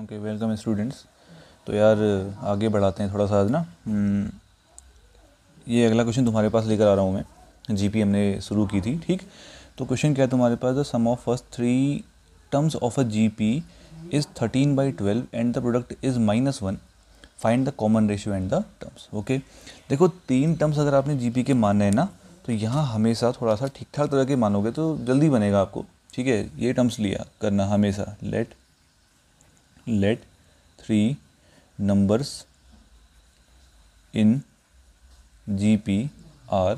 okay welcome students तो यार आगे बढ़ाते हैं थोड़ा सा आज ना हम्म, ये अगला क्वेश्चन तुम्हारे पास लेकर आ रहा हूँ मैं जीपी हमने शुरू की थी ठीक तो क्वेश्चन क्या है तुम्हारे पास the sum of first three terms of a GP is thirteen by twelve and the product is minus one find the common ratio and the terms okay देखो तीन टर्म्स अगर आपने पी के मानने हैं ना तो यहाँ हमेशा थोड़ा सा ठीक ठाक तरह के मानोगे तो जल्दी बनेगा आपको ठीक है ये टर्म्स लिया करना हमेशा let let three numbers in GP are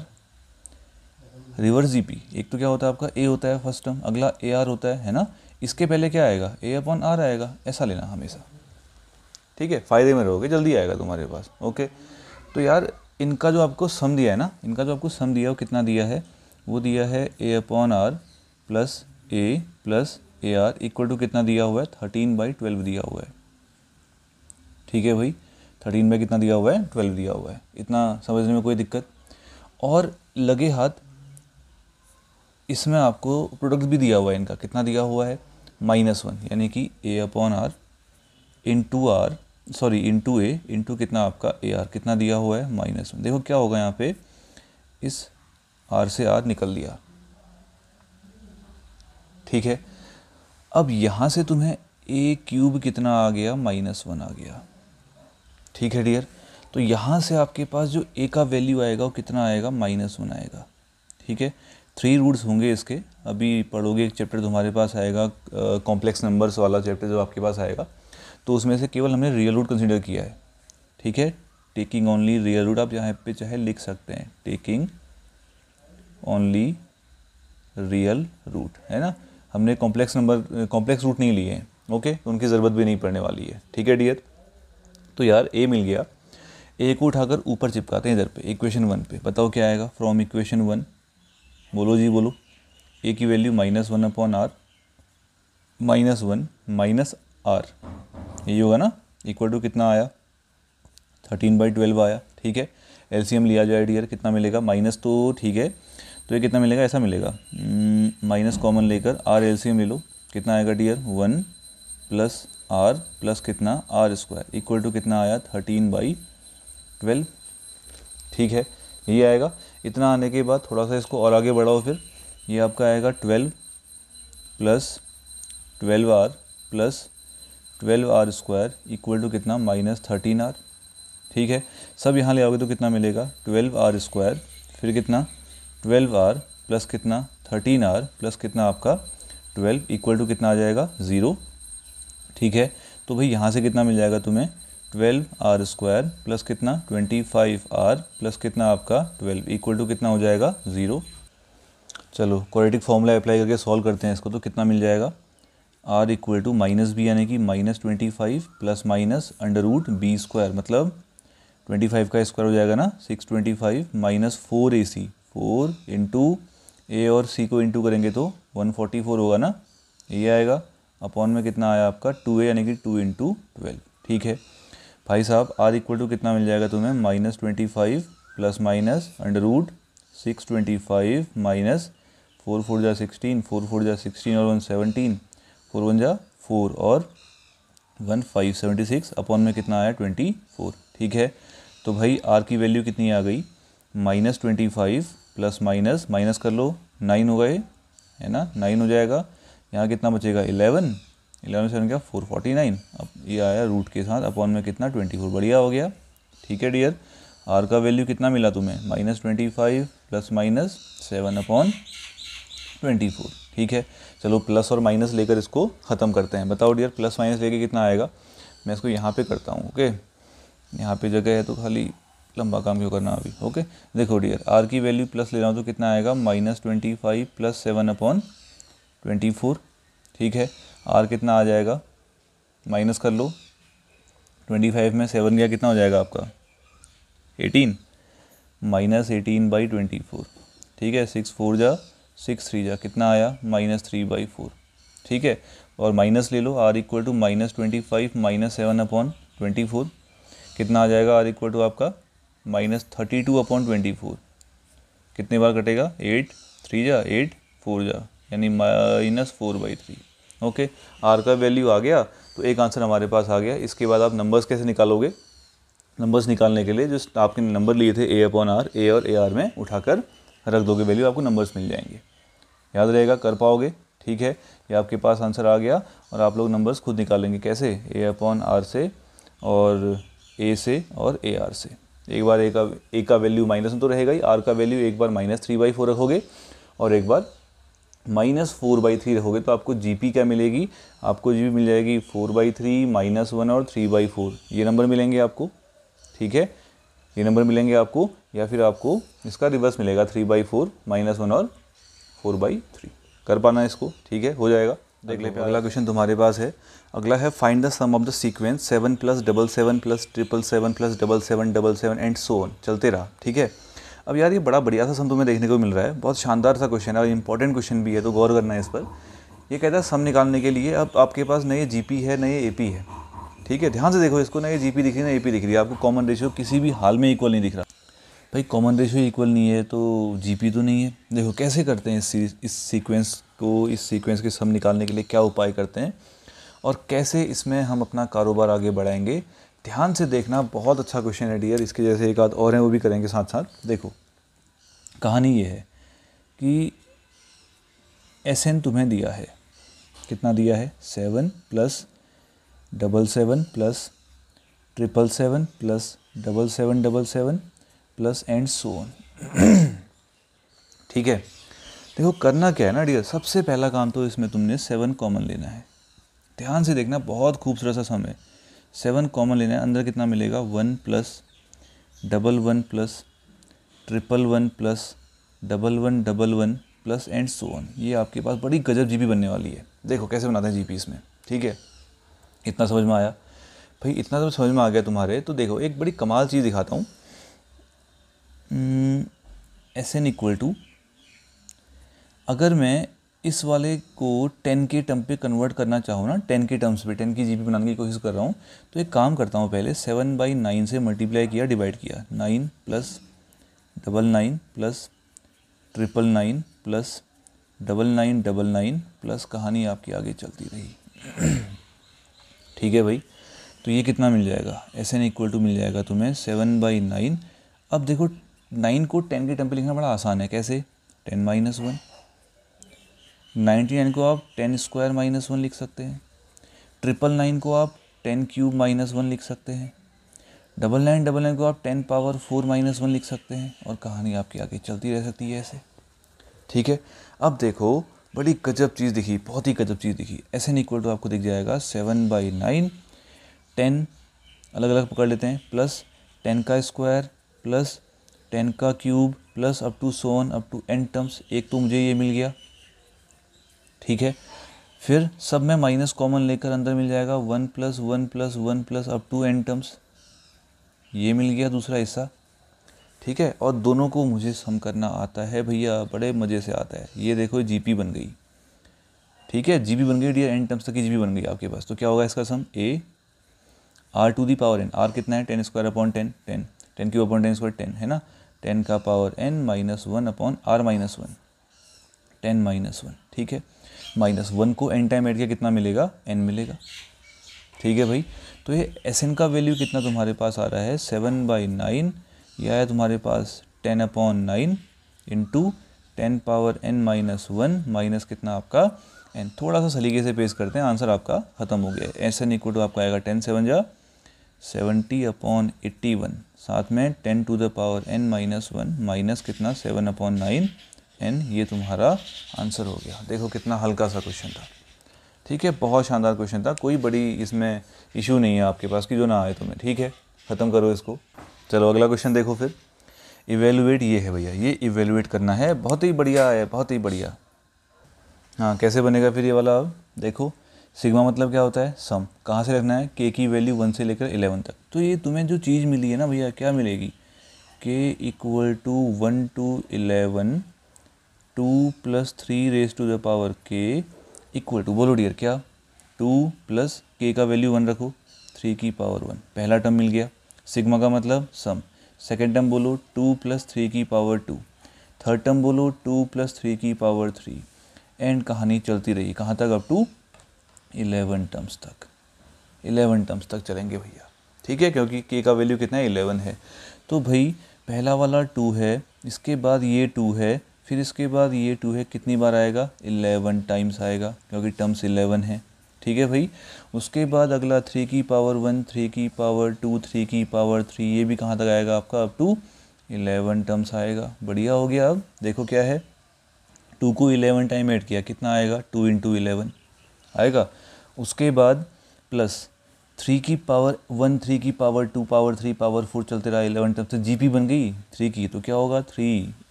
reverse G P एक तो क्या होता है आपका ए होता है फर्स्ट टर्म अगला ए आर होता है है ना इसके पहले क्या आएगा ए अपॉन आर आएगा ऐसा लेना हमेशा ठीक है फ़ायदे में रहोगे जल्दी आएगा तुम्हारे पास ओके तो यार इनका जो आपको सम दिया है ना इनका जो आपको सम दिया है वो कितना दिया है वो दिया है A upon R plus A plus A R equal to कितना दिया हुआ है थर्टीन बाई ट्वेल्व दिया हुआ है ठीक है भाई थर्टीन बाई कितना दिया हुआ है ट्वेल्व दिया हुआ है इतना समझने में कोई दिक्कत और लगे हाथ इसमें आपको प्रोडक्ट भी दिया हुआ है इनका कितना दिया हुआ है माइनस वन यानी कि A upon R into R sorry into A into कितना आपका ए आर कितना दिया हुआ है माइनस वन देखो क्या होगा यहाँ पे इस आर से आर निकल दिया ठीक है अब यहाँ से तुम्हें ए क्यूब कितना आ गया माइनस वन आ गया ठीक है डियर तो यहाँ से आपके पास जो ए का वैल्यू आएगा वो कितना आएगा माइनस वन आएगा ठीक है थ्री रूट्स होंगे इसके अभी पढ़ोगे एक चैप्टर तुम्हारे तो पास आएगा कॉम्प्लेक्स नंबर्स वाला चैप्टर जो आपके पास आएगा तो उसमें से केवल हमने रियल रूट कंसिडर किया है ठीक है टेकिंग ओनली रियल रूट आप यहाँ पे चाहे लिख सकते हैं टेकिंग ओनली रियल रूट है ना हमने कॉम्प्लेक्स नंबर कॉम्प्लेक्स रूट नहीं लिए हैं ओके तो उनकी ज़रूरत भी नहीं पड़ने वाली है ठीक है डियर तो यार ए मिल गया ए को उठाकर ऊपर चिपकाते हैं इधर पे इक्वेशन वन पे बताओ क्या आएगा फ्रॉम इक्वेशन वन बोलो जी बोलो ए की value minus one upon R minus one minus R यही होगा ना इक्वल टू कितना आया थर्टीन बाई ट्वेल्व आया ठीक है एलसीएम लिया जाए डियर कितना मिलेगा माइनस तो ठीक है तो ये कितना मिलेगा ऐसा मिलेगा माइनस हम्म, कॉमन लेकर आर एल सी एम ले लो कितना आएगा dear one plus R plus कितना आर स्क्वायर इक्वल टू कितना आया थर्टीन बाई ट्वेल्व ठीक है ये आएगा इतना आने के बाद थोड़ा सा इसको और आगे बढ़ाओ फिर ये आपका आएगा twelve plus twelve R plus twelve R square equal to कितना माइनस थर्टीन आर ठीक है सब यहाँ ले आओगे तो कितना मिलेगा ट्वेल्व आर स्क्वायर फिर कितना ट्वेल्व आर प्लस कितना थर्टीन आर प्लस कितना आपका ट्वेल्व इक्वल टू कितना आ जाएगा ज़ीरो ठीक है तो भाई यहाँ से कितना मिल जाएगा तुम्हें ट्वेल्व आर स्क्वायर प्लस कितना ट्वेंटी फाइव आर प्लस कितना आपका ट्वेल्व इक्वल टू कितना हो जाएगा ज़ीरो चलो क्वाड्रेटिक फॉर्मूला अप्लाई करके सॉल्व करते हैं इसको तो कितना मिल जाएगा R equal to minus B यानी कि minus twenty five plus minus under root B square मतलब ट्वेंटी फाइव का स्क्वायर हो जाएगा ना six twenty five minus four A C four into A और सी को इंटू करेंगे तो वन फोर्टी फोर होगा ना ये आएगा अपॉन में कितना आया आपका टू ए यानी कि टू इंटू ट्वेल्व ठीक है भाई साहब आर इक्वल टू कितना मिल जाएगा तुम्हें minus twenty five plus minus under root six twenty five minus four four जा सिक्सटीन फोर फोर जा सिक्सटीन और वन सेवनटीन फोर वन जा फोर और one five seventy six upon में कितना आया ट्वेंटी फोर ठीक है तो भाई आर की वैल्यू कितनी आ गई minus twenty five plus minus minus कर लो नाइन हो गए है ना नाइन हो जाएगा यहाँ कितना बचेगा इलेवन इलेवन सेवन क्या फोर फोर्टी नाइन अब ये आया रूट के साथ अपॉन में कितना ट्वेंटी फोर बढ़िया हो गया ठीक है डियर आर का वैल्यू कितना मिला तुम्हें minus twenty five plus minus seven upon twenty four ठीक है चलो प्लस और माइनस लेकर इसको ख़त्म करते हैं बताओ डियर प्लस माइनस लेके कितना आएगा मैं इसको यहाँ पे करता हूँ ओके यहाँ पे जगह है तो खाली लंबा काम क्यों करना अभी ओके देखो डियर आर की वैल्यू प्लस ले रहा हूँ तो कितना आएगा minus twenty five plus seven upon twenty four ठीक है आर कितना आ जाएगा माइनस कर लो ट्वेंटी फाइव में सेवन गया कितना हो जाएगा आपका eighteen minus eighteen by twenty four ठीक है सिक्स फोर जा सिक्स थ्री जा कितना आया माइनस थ्री बाई फोर ठीक है और माइनस ले लो R equal to minus twenty five minus seven upon twenty four कितना आ जाएगा आर इक्वल टू आपका minus thirty two upon twenty four कितने बार कटेगा एट थ्री जा एट फोर जा यानी minus four by three okay R का वैल्यू आ गया तो एक आंसर हमारे पास आ गया इसके बाद आप नंबर्स कैसे निकालोगे नंबर्स निकालने के लिए जो आपके नंबर लिए थे ए अपॉन आर ए और ए आर में उठाकर रख दोगे वैल्यू आपको नंबर्स मिल जाएंगे याद रहेगा कर पाओगे ठीक है ये आपके पास आंसर आ गया और आप लोग नंबर्स खुद निकालेंगे कैसे ए अपॉन आर से और ए से और ए आर से एक बार ए का ए का वैल्यू माइनस में तो रहेगा ही आर का वैल्यू एक बार माइनस थ्री बाई फोर रखोगे और एक बार माइनस फोर बाई थ्री रखोगे तो आपको जीपी क्या मिलेगी आपको जी मिल जाएगी four by three minus one और थ्री बाई फोर ये नंबर मिलेंगे आपको ठीक है ये नंबर मिलेंगे आपको या फिर आपको इसका रिवर्स मिलेगा three by four minus one और फोर बाई थ्री कर पाना इसको ठीक है हो जाएगा देख ले अगला क्वेश्चन तुम्हारे पास है अगला है find the sum of the sequence seven plus double seven plus triple seven plus double seven double seven and so on चलते रहा ठीक है अब यार ये बड़ा बढ़िया सा सम तुम्हें देखने को मिल रहा है बहुत शानदार सा क्वेश्चन है और इंपॉर्टेंट क्वेश्चन भी है तो गौर करना है इस पर ये कहता है सम निकालने के लिए अब आपके पास नए जी जी है नए ए ए है ठीक है ध्यान से देखो इसको नए जी पी दिख रही है ना ए दिख रही है आपको कॉमन रेशियो किसी भी हाल में इक्वल नहीं दिख रहा भाई कॉमन रेशियो इक्वल नहीं है तो जी तो नहीं है देखो कैसे करते हैं इस सीक्वेंस को इस सीक्वेंस के सम निकालने के लिए क्या उपाय करते हैं और कैसे इसमें हम अपना कारोबार आगे बढ़ाएंगे ध्यान से देखना बहुत अच्छा क्वेश्चन है डियर इसके जैसे एक आध और हैं वो भी करेंगे साथ साथ देखो कहानी ये है कि एस एन तुम्हें दिया है कितना दिया है seven plus double seven plus triple seven plus double seven double seven plus and so on ठीक है देखो करना क्या है ना डियर सबसे पहला काम तो इसमें तुमने सेवन कॉमन लेना है ध्यान से देखना बहुत खूबसूरत सा सम है सेवन कॉमन लेना है अंदर कितना मिलेगा one plus double one plus triple one plus double one double one plus and so on ये आपके पास बड़ी गजब जीपी बनने वाली है देखो कैसे बनाते हैं जीपी इसमें ठीक है इतना समझ में आया भाई इतना जब तो समझ में आ गया तुम्हारे तो देखो एक बड़ी कमाल चीज़ दिखाता हूँ एस एन इक्वल टू अगर मैं इस वाले को टेन के टर्म पे कन्वर्ट करना चाहो ना टेन के टर्म्स पे टेन की जी बनाने की कोशिश कर रहा हूँ तो एक काम करता हूँ पहले सेवन बाई नाइन से मल्टीप्लाई किया डिवाइड किया nine plus double nine plus triple nine plus double nine double nine plus कहानी आपकी आगे चलती रही ठीक है भाई तो ये कितना मिल जाएगा एस एन इक्वल टू मिल जाएगा तुम्हें सेवन बाई नाइन अब देखो नाइन को टेन के टर्म पे लिखना बड़ा आसान है कैसे ten minus one ninety nine को आप टेन स्क्वायर माइनस वन लिख सकते हैं ट्रिपल नाइन को आप टेन क्यूब माइनस वन लिख सकते हैं डबल नाइन डबल नाइन को आप ten power four minus one लिख सकते हैं और कहानी आपकी आगे चलती रह सकती है ऐसे ठीक है अब देखो बड़ी गजब चीज़ दिखी बहुत ही गजब चीज़ दिखी ऐसे नहीं इक्वल टू आपको दिख जाएगा सेवन बाई नाइन टेन अलग अलग पकड़ लेते हैं प्लस टेन का स्क्वायर प्लस टेन का cube plus up to so on up to N terms एक तो मुझे ये मिल गया ठीक है फिर सब में माइनस कॉमन लेकर अंदर मिल जाएगा one plus one plus one plus अब टू एन टर्म्स ये मिल गया दूसरा हिस्सा ठीक है और दोनों को मुझे सम करना आता है भैया बड़े मज़े से आता है ये देखो जी बन गई ठीक है जी बन गई डी एन टर्म्स तक की जीबी बन गई आपके पास तो क्या होगा इसका sum A R to the power N R कितना है ten square upon ten ten ten Q upon ten square ten है ना टेन का power N minus one upon R minus one ten minus one ठीक है minus one को N time add किया कितना मिलेगा एन मिलेगा ठीक है भाई तो ये एस एन का वैल्यू कितना तुम्हारे पास आ रहा है सेवन बाई नाइन यह है तुम्हारे पास ten upon nine into ten power N minus one minus कितना आपका एन थोड़ा सा सलीके से पेश करते हैं आंसर आपका ख़त्म हो गया एस एन इक्वल टू आपका आएगा टेन सेवन जा सेवेंटी अपॉन एट्टी वन साथ में ten to the power N minus one minus कितना सेवन अपॉन नाइन एन ये तुम्हारा आंसर हो गया देखो कितना हल्का सा क्वेश्चन था ठीक है बहुत शानदार क्वेश्चन था कोई बड़ी इसमें इशू नहीं है आपके पास कि जो ना आए तुम्हें ठीक है ख़त्म करो इसको चलो अगला क्वेश्चन देखो फिर इवेलुएट ये है भैया ये इवेलुएट करना है बहुत ही बढ़िया है बहुत ही बढ़िया हाँ कैसे बनेगा फिर ये वाला अब देखो सिग्मा मतलब क्या होता है सम कहाँ से रखना है के की वैल्यू वन से लेकर एलेवन तक तो ये तुम्हें जो चीज़ मिली है ना भैया क्या मिलेगी K equal to one to eleven two plus three raise to the power K equal to बोलो डियर क्या टू प्लस के का वैल्यू वन रखो थ्री की पावर वन पहला टर्म मिल गया सिग्मा का मतलब सम सेकेंड टर्म बोलो टू प्लस थ्री की पावर टू थर्ड टर्म बोलो टू प्लस थ्री की पावर थ्री एंड कहानी चलती रही कहाँ तक अब टू इलेवन टर्म्स तक इलेवन टर्म्स तक चलेंगे भैया ठीक है क्योंकि के का वैल्यू कितना है इलेवन है तो भाई पहला वाला टू है इसके बाद ये टू है फिर इसके बाद ये टू है कितनी बार आएगा इलेवन टाइम्स आएगा क्योंकि टर्म्स इलेवन है ठीक है भाई उसके बाद अगला थ्री की पावर वन थ्री की पावर टू थ्री की पावर थ्री ये भी कहाँ तक आएगा आपका अब टू इलेवन टर्म्स आएगा बढ़िया हो गया अब देखो क्या है टू को इलेवन टाइम ऐड किया कितना आएगा टू इंटू इलेवन आएगा उसके बाद प्लस थ्री की पावर वन थ्री की power two power three power four चलते रहा इलेवन तब से जी पी बन गई थ्री की तो क्या होगा three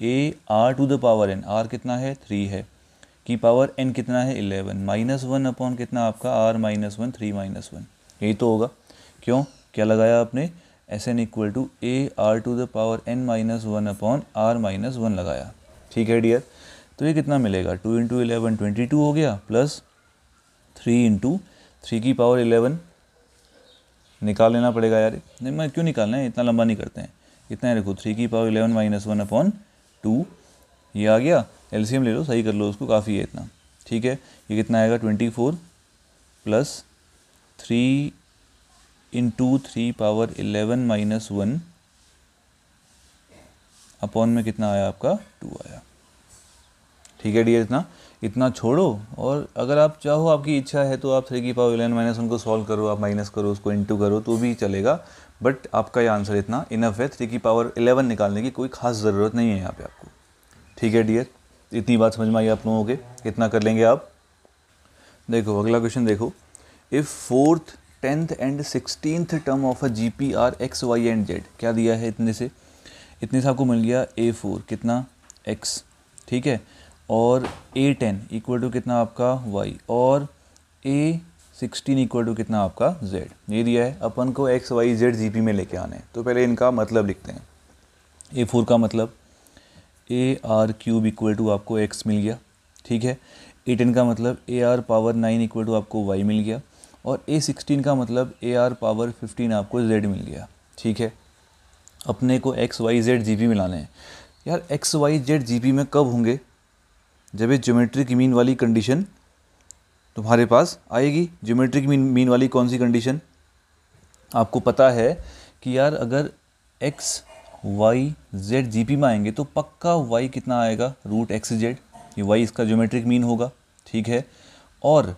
A R to the power N R कितना है थ्री है की पावर एन कितना है इलेवन माइनस वन अपॉन कितना आपका R minus one three minus one यही तो होगा क्यों क्या लगाया आपने S N equal to A R to the power N minus one upon R minus one लगाया ठीक है डियर तो ये कितना मिलेगा two into eleven twenty two हो गया प्लस थ्री इंटू थ्री की पावर इलेवन निकाल लेना पड़ेगा यार नहीं मैं क्यों निकालना है इतना लंबा नहीं करते हैं इतना है रखो थ्री की power eleven minus one upon two ये आ गया एलसीएम ले लो सही कर लो उसको काफ़ी है इतना ठीक है ये कितना आएगा twenty four plus three into three power eleven minus one upon में कितना आया आपका टू आया ठीक है डी इतना इतना छोड़ो और अगर आप चाहो आपकी इच्छा है तो आप थ्री की पावर इलेवन माइनस उनको सॉल्व करो आप माइनस करो उसको इंटू करो तो भी चलेगा बट आपका ये आंसर इतना इनफ है थ्री की पावर इलेवन निकालने की कोई खास ज़रूरत नहीं है यहाँ पे आपको ठीक है डियर इतनी बात समझ में आई आप लोगों के कितना कर लेंगे आप देखो अगला क्वेश्चन देखो if fourth tenth and sixteenth term of a G P are X Y and Z क्या दिया है इतने से इतने से आपको मिल गया ए फोर कितना एक्स ठीक है और ए टेन इक्वल टू कितना आपका वाई और ए सिक्सटीन इक्वल टू कितना आपका जेड ये दिया है अपन को एक्स वाई जेड जी में लेके आने हैं तो पहले इनका मतलब लिखते हैं ए फोर का मतलब A R cube equal to आपको एक्स मिल गया ठीक है ए टेन का मतलब A R power nine equal to आपको वाई मिल गया और ए सिक्सटीन का मतलब ए आर पावर फिफ्टीन आपको जेड मिल गया ठीक है अपने को एक्स वाई जेड जी मिलाने हैं यार एक्स वाई जेड जी में कब होंगे जब ये ज्योमेट्रिक मीन वाली कंडीशन तुम्हारे पास आएगी ज्योमेट्रिक मीन मीन वाली कौन सी कंडीशन आपको पता है कि यार अगर X Y Z G P में आएंगे तो पक्का वाई कितना आएगा रूट एक्स जेड ये वाई इसका ज्योमेट्रिक मीन होगा ठीक है और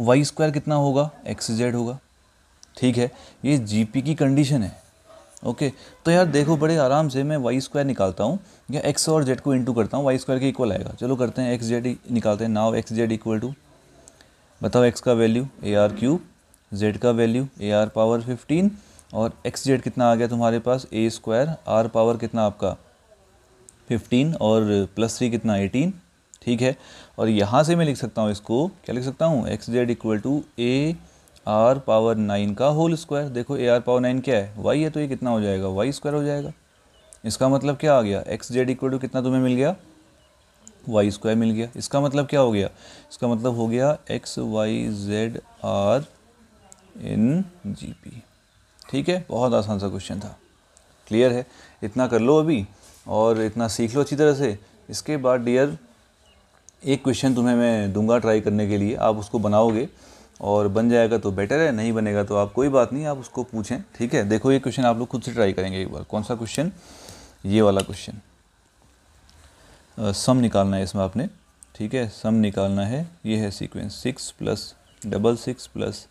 वाई स्क्वायर कितना होगा एक्स जेड होगा ठीक है ये जी पी की कंडीशन है ओके तो यार देखो बड़े आराम से मैं वाई स्क्वायर निकालता हूँ या एक्स और जेड को इंटू करता हूँ वाई स्क्वायर के इक्वल आएगा चलो करते हैं एक्स जेड निकालते हैं now X Z equal to बताओ एक्स का value A R cube Z का value A R power fifteen और एक्स जेड कितना आ गया तुम्हारे पास ए स्क्वायर आर पावर कितना आपका फिफ्टीन और प्लस थ्री कितना एटीन ठीक है और यहाँ से मैं लिख सकता हूँ इसको क्या लिख सकता हूँ X Z equal to A R power nine का होल स्क्वायर देखो ए आर पावर नाइन क्या है वाई है तो ये कितना हो जाएगा वाई स्क्वायर हो जाएगा इसका मतलब क्या आ गया एक्स जेड इक्वल टू कितना तुम्हें मिल गया वाई स्क्वायर मिल गया इसका मतलब क्या हो गया इसका मतलब हो गया X Y Z are in G P ठीक है बहुत आसान सा क्वेश्चन था क्लियर है इतना कर लो अभी और इतना सीख लो अच्छी तरह से इसके बाद डियर एक क्वेश्चन तुम्हें मैं दूंगा ट्राई करने के लिए आप उसको बनाओगे और बन जाएगा तो बेटर है नहीं बनेगा तो आप कोई बात नहीं आप उसको पूछें ठीक है देखो ये क्वेश्चन आप लोग खुद से ट्राई करेंगे एक बार कौन सा क्वेश्चन ये वाला क्वेश्चन सम निकालना है इसमें आपने ठीक है सम निकालना है ये है sequence six plus double six plus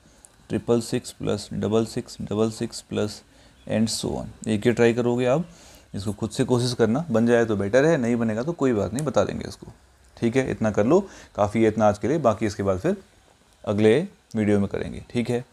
triple six plus double six double six plus and so on एक ये ट्राई करोगे आप इसको खुद से कोशिश करना बन जाए तो बेटर है नहीं बनेगा तो कोई बात नहीं बता देंगे इसको ठीक है इतना कर लो काफ़ी है इतना आज के लिए बाकी इसके बाद फिर अगले वीडियो में करेंगे ठीक है